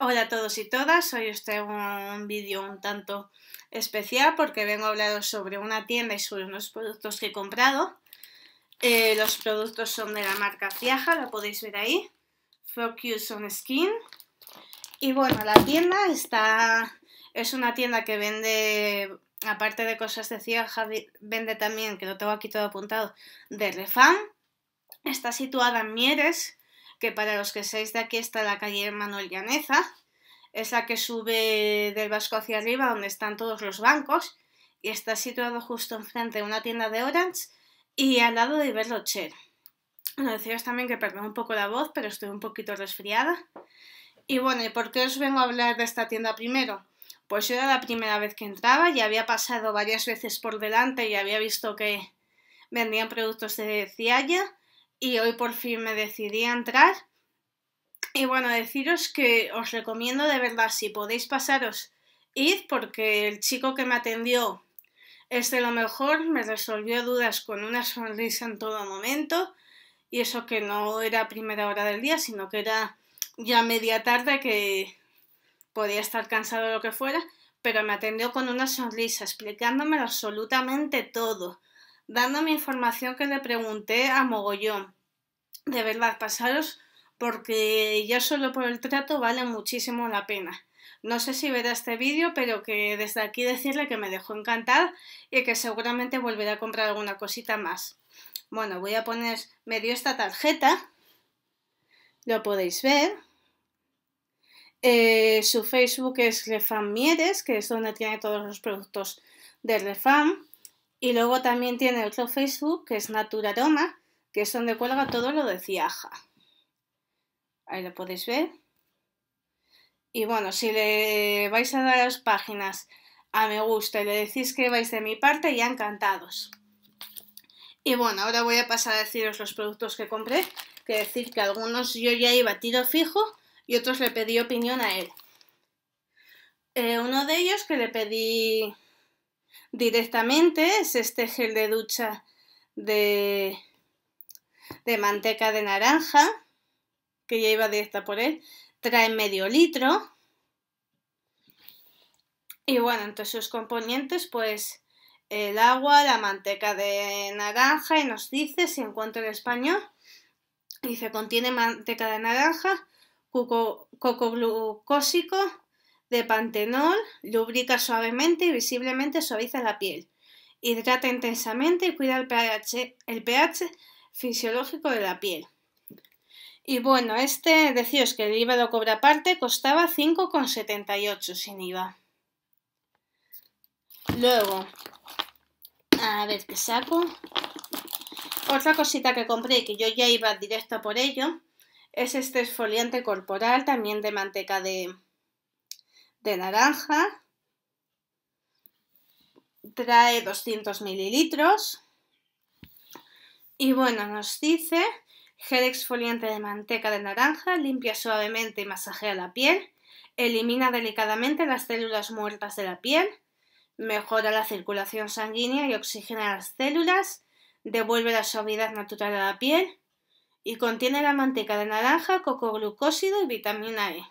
Hola a todos y todas, hoy os traigo un vídeo un tanto especial porque vengo a hablaros sobre una tienda y sobre unos productos que he comprado. Eh, los productos son de la marca Ciaja, la podéis ver ahí, Focus on Skin. Y bueno, la tienda está es una tienda que vende, aparte de cosas de Ciaja, vende también, que lo tengo aquí todo apuntado, de Refam. Está situada en Mieres, que para los que seáis de aquí está la calle Manuel Llaneza, es la que sube del Vasco hacia arriba donde están todos los bancos y está situado justo enfrente de una tienda de Orange y al lado de Iberlocher. Bueno, decías también que perdí un poco la voz, pero estoy un poquito resfriada. Y bueno, ¿y por qué os vengo a hablar de esta tienda primero? Pues yo era la primera vez que entraba, ya había pasado varias veces por delante y había visto que vendían productos de Cialla y hoy por fin me decidí a entrar. Y bueno, deciros que os recomiendo de verdad, si podéis pasaros, id porque el chico que me atendió es de lo mejor, me resolvió dudas con una sonrisa en todo momento y eso que no era primera hora del día, sino que era ya media tarde que podía estar cansado o lo que fuera, pero me atendió con una sonrisa explicándome absolutamente todo dándome información que le pregunté a Mogollón. De verdad, pasaros porque ya solo por el trato vale muchísimo la pena. No sé si verá este vídeo, pero que desde aquí decirle que me dejó encantada y que seguramente volverá a comprar alguna cosita más. Bueno, voy a poner, me dio esta tarjeta, lo podéis ver. Eh, su Facebook es Refam Mieres, que es donde tiene todos los productos de Refam. Y luego también tiene otro Facebook, que es Naturaroma, que es donde cuelga todo lo de Ciaja. Ahí lo podéis ver. Y bueno, si le vais a dar las páginas a me gusta y le decís que vais de mi parte, ya encantados. Y bueno, ahora voy a pasar a deciros los productos que compré, que decir que algunos yo ya iba tiro fijo y otros le pedí opinión a él. Eh, uno de ellos que le pedí directamente es este gel de ducha de, de manteca de naranja, que ya iba directa por él, trae medio litro. Y bueno, entre sus componentes, pues el agua, la manteca de naranja, y nos dice, si encuentro en español, dice, contiene manteca de naranja, coco glucósico, de pantenol, lubrica suavemente y visiblemente suaviza la piel, hidrata intensamente y cuida el pH, el pH fisiológico de la piel. Y bueno, este, deciros que el IVA lo cobra aparte, costaba 5,78 sin IVA. Luego, a ver qué saco. Otra cosita que compré, que yo ya iba directo por ello, es este esfoliante corporal, también de manteca de, de naranja. Trae 200 mililitros. Y bueno, nos dice gel exfoliante de manteca de naranja, limpia suavemente y masajea la piel, elimina delicadamente las células muertas de la piel, mejora la circulación sanguínea y oxigena las células, devuelve la suavidad natural a la piel y contiene la manteca de naranja, coco glucósido y vitamina E.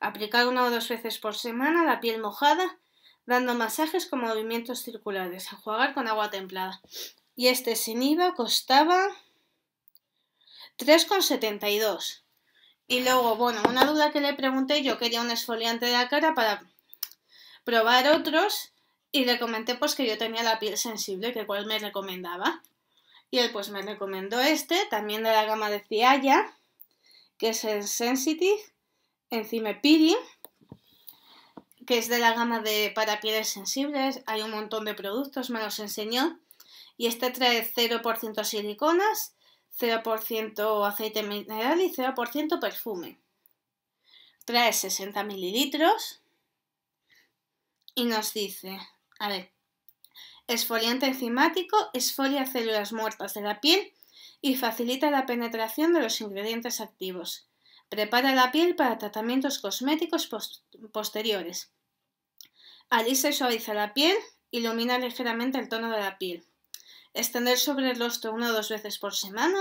Aplicar una o dos veces por semana la piel mojada, dando masajes con movimientos circulares. jugar con agua templada. Y este sin IVA costaba 3,72. Y luego, bueno, una duda que le pregunté, yo quería un esfoliante de la cara para probar otros y le comenté pues que yo tenía la piel sensible, que cual me recomendaba. Y él pues me recomendó este, también de la gama de Cialla, que es el Sensitive, Encime Piri, que es de la gama de para pieles sensibles. Hay un montón de productos, me los enseñó. Y este trae 0% siliconas, 0% aceite mineral y 0% perfume. Trae 60 mililitros y nos dice, a ver, esfoliante enzimático, esfolia células muertas de la piel y facilita la penetración de los ingredientes activos. Prepara la piel para tratamientos cosméticos posteriores. Alisa y suaviza la piel, ilumina ligeramente el tono de la piel. Extender sobre el rostro una o dos veces por semana,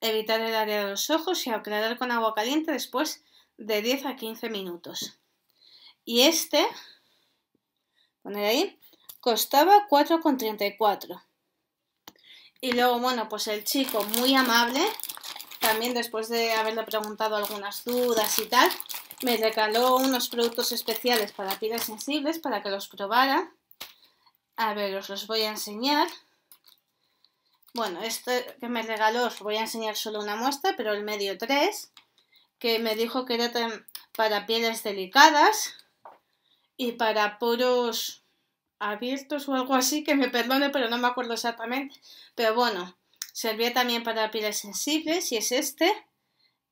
evitar el área de los ojos y aclarar con agua caliente después de 10 a 15 minutos. Y este, poner ahí, costaba 4,34. Y luego, bueno, pues el chico muy amable también después de haberle preguntado algunas dudas y tal, me regaló unos productos especiales para pieles sensibles para que los probara. A ver, os los voy a enseñar. Bueno, este que me regaló os voy a enseñar solo una muestra, pero el medio 3, que me dijo que era para pieles delicadas y para poros abiertos o algo así, que me perdone, pero no me acuerdo exactamente. Pero bueno, Servía también para pieles sensibles y es este,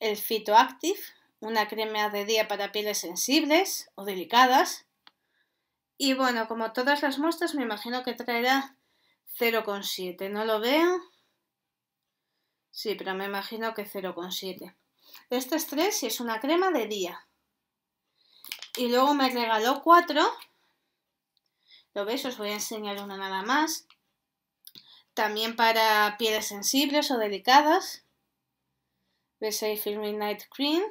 el Active, una crema de día para pieles sensibles o delicadas. Y bueno, como todas las muestras, me imagino que traerá 0,7. No lo veo. Sí, pero me imagino que 0,7. Este es 3 y es una crema de día. Y luego me regaló 4. ¿Lo veis? Os voy a enseñar una nada más. También para pieles sensibles o delicadas. B6 Firming Night Cream.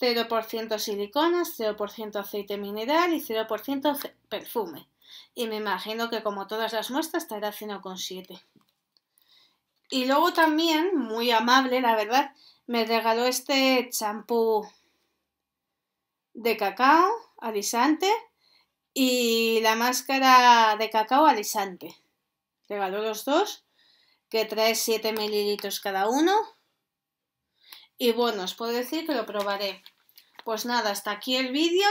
0% siliconas, 0% aceite mineral y 0% perfume. Y me imagino que como todas las muestras estará 7 Y luego también, muy amable la verdad, me regaló este champú de cacao alisante y la máscara de cacao alisante. Regaló los dos, que trae 7 mililitros cada uno. Y bueno, os puedo decir que lo probaré. Pues nada, hasta aquí el vídeo,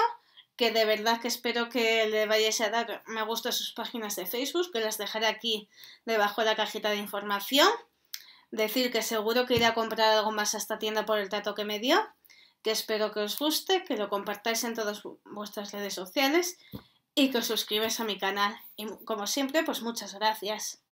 que de verdad que espero que le vayáis a dar me gusta a sus páginas de Facebook, que las dejaré aquí debajo de la cajita de información. Decir que seguro que iré a comprar algo más a esta tienda por el trato que me dio, que espero que os guste, que lo compartáis en todas vuestras redes sociales y que os a mi canal. Y como siempre, pues muchas gracias.